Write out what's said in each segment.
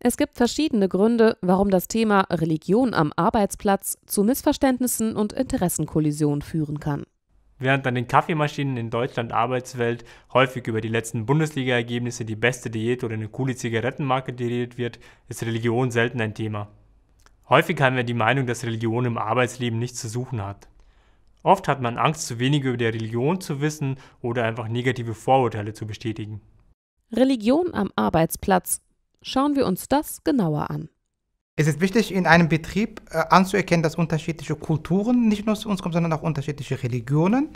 Es gibt verschiedene Gründe, warum das Thema Religion am Arbeitsplatz zu Missverständnissen und Interessenkollisionen führen kann. Während an den Kaffeemaschinen in Deutschland Arbeitswelt häufig über die letzten Bundesliga-Ergebnisse, die beste Diät oder eine coole Zigarettenmarke geredet wird, ist Religion selten ein Thema. Häufig haben wir die Meinung, dass Religion im Arbeitsleben nichts zu suchen hat. Oft hat man Angst, zu wenig über die Religion zu wissen oder einfach negative Vorurteile zu bestätigen. Religion am Arbeitsplatz Schauen wir uns das genauer an. Es ist wichtig, in einem Betrieb äh, anzuerkennen, dass unterschiedliche Kulturen nicht nur zu uns kommen, sondern auch unterschiedliche Religionen.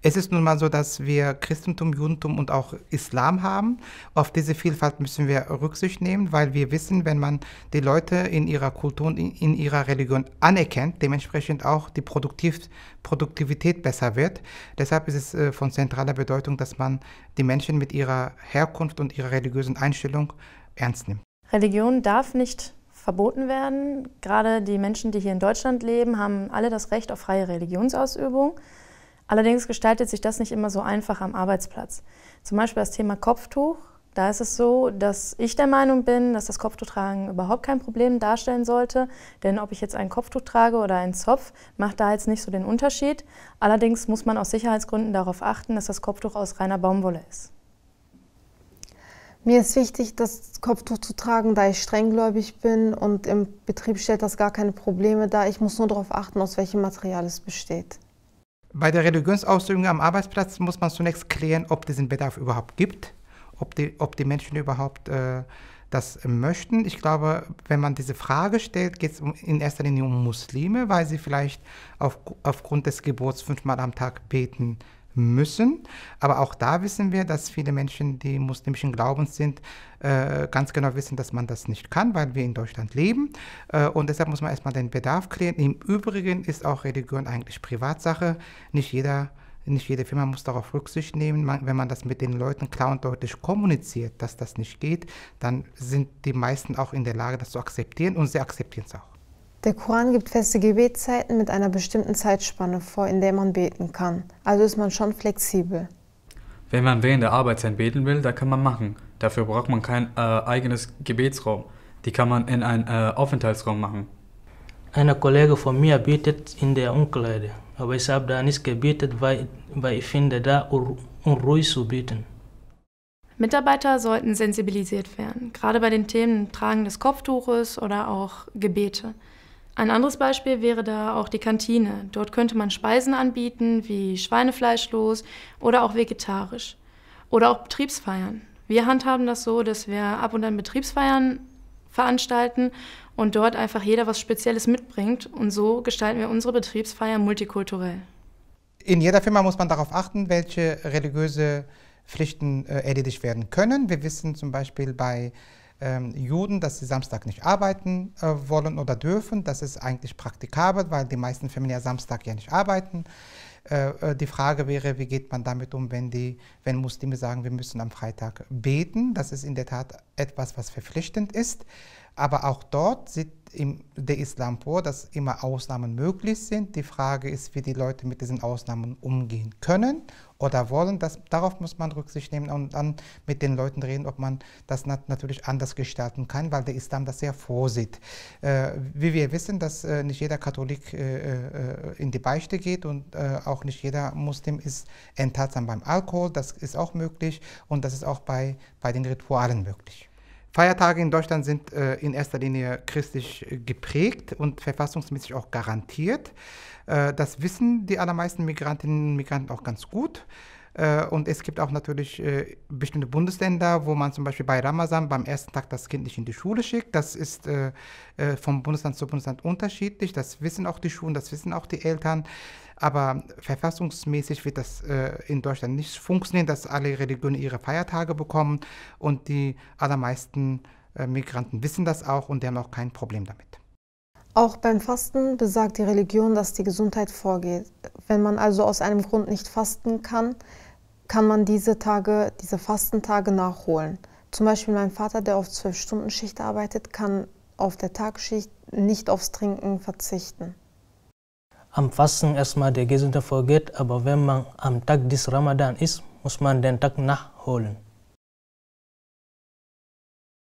Es ist nun mal so, dass wir Christentum, Judentum und auch Islam haben. Auf diese Vielfalt müssen wir Rücksicht nehmen, weil wir wissen, wenn man die Leute in ihrer Kultur und in, ihrer Religion anerkennt, dementsprechend auch die Produktiv Produktivität besser wird. Deshalb ist es äh, von zentraler Bedeutung, dass man die Menschen mit ihrer Herkunft und ihrer religiösen Einstellung ernst nehmen. Religion darf nicht verboten werden. Gerade die Menschen, die hier in Deutschland leben, haben alle das Recht auf freie Religionsausübung. Allerdings gestaltet sich das nicht immer so einfach am Arbeitsplatz. Zum Beispiel das Thema Kopftuch. Da ist es so, dass ich der Meinung bin, dass das Kopftuchtragen überhaupt kein Problem darstellen sollte. Denn ob ich jetzt ein Kopftuch trage oder einen Zopf, macht da jetzt nicht so den Unterschied. Allerdings muss man aus Sicherheitsgründen darauf achten, dass das Kopftuch aus reiner Baumwolle ist. Mir ist wichtig, das Kopftuch zu tragen, da ich strenggläubig bin und im Betrieb stellt das gar keine Probleme dar. Ich muss nur darauf achten, aus welchem Material es besteht. Bei der Religionsausübung am Arbeitsplatz muss man zunächst klären, ob diesen Bedarf überhaupt gibt, ob die, ob die Menschen überhaupt äh, das möchten. Ich glaube, wenn man diese Frage stellt, geht es in erster Linie um Muslime, weil sie vielleicht auf, aufgrund des Geburts fünfmal am Tag beten müssen. Aber auch da wissen wir, dass viele Menschen, die muslimischen Glaubens sind, äh, ganz genau wissen, dass man das nicht kann, weil wir in Deutschland leben. Äh, und deshalb muss man erstmal den Bedarf klären. Im Übrigen ist auch Religion eigentlich Privatsache. Nicht jeder nicht jede Firma muss darauf Rücksicht nehmen. Man, wenn man das mit den Leuten klar und deutlich kommuniziert, dass das nicht geht, dann sind die meisten auch in der Lage, das zu akzeptieren und sie akzeptieren es auch. Der Koran gibt feste Gebetszeiten mit einer bestimmten Zeitspanne vor, in der man beten kann. Also ist man schon flexibel. Wenn man während der Arbeitszeit beten will, da kann man machen. Dafür braucht man kein äh, eigenes Gebetsraum. Die kann man in einen äh, Aufenthaltsraum machen. Ein Kollege von mir betet in der Umkleide, aber ich habe da nicht gebetet, weil, weil ich finde, da unruhig zu beten. Mitarbeiter sollten sensibilisiert werden, gerade bei den Themen Tragen des Kopftuches oder auch Gebete. Ein anderes Beispiel wäre da auch die Kantine. Dort könnte man Speisen anbieten wie schweinefleischlos oder auch vegetarisch. Oder auch Betriebsfeiern. Wir handhaben das so, dass wir ab und an Betriebsfeiern veranstalten und dort einfach jeder was Spezielles mitbringt. Und so gestalten wir unsere Betriebsfeier multikulturell. In jeder Firma muss man darauf achten, welche religiöse Pflichten äh, erledigt werden können. Wir wissen zum Beispiel bei ähm, Juden, dass sie Samstag nicht arbeiten äh, wollen oder dürfen. Das ist eigentlich praktikabel, weil die meisten Familien Samstag ja nicht arbeiten. Äh, äh, die Frage wäre, wie geht man damit um, wenn, die, wenn Muslime sagen, wir müssen am Freitag beten. Das ist in der Tat etwas, was verpflichtend ist. Aber auch dort sieht im, der Islam vor, dass immer Ausnahmen möglich sind. Die Frage ist, wie die Leute mit diesen Ausnahmen umgehen können oder wollen. Das, darauf muss man Rücksicht nehmen und dann mit den Leuten reden, ob man das nat natürlich anders gestalten kann, weil der Islam das sehr vorsieht. Äh, wie wir wissen, dass äh, nicht jeder Katholik äh, äh in die Beichte geht und äh, auch nicht jeder Muslim ist enthaltsam beim Alkohol. Das ist auch möglich und das ist auch bei, bei den Ritualen möglich. Feiertage in Deutschland sind äh, in erster Linie christlich geprägt und verfassungsmäßig auch garantiert. Äh, das wissen die allermeisten Migrantinnen und Migranten auch ganz gut. Äh, und es gibt auch natürlich äh, bestimmte Bundesländer, wo man zum Beispiel bei Ramazan beim ersten Tag das Kind nicht in die Schule schickt. Das ist äh, vom Bundesland zu Bundesland unterschiedlich. Das wissen auch die Schulen, das wissen auch die Eltern. Aber verfassungsmäßig wird das in Deutschland nicht funktionieren, dass alle Religionen ihre Feiertage bekommen. Und die allermeisten Migranten wissen das auch und die haben auch kein Problem damit. Auch beim Fasten besagt die Religion, dass die Gesundheit vorgeht. Wenn man also aus einem Grund nicht fasten kann, kann man diese Tage, diese Fastentage nachholen. Zum Beispiel mein Vater, der auf zwölf stunden schicht arbeitet, kann auf der Tagschicht nicht aufs Trinken verzichten. Am Fasten erstmal der Gesundheit vorgeht, aber wenn man am Tag des Ramadan ist, muss man den Tag nachholen.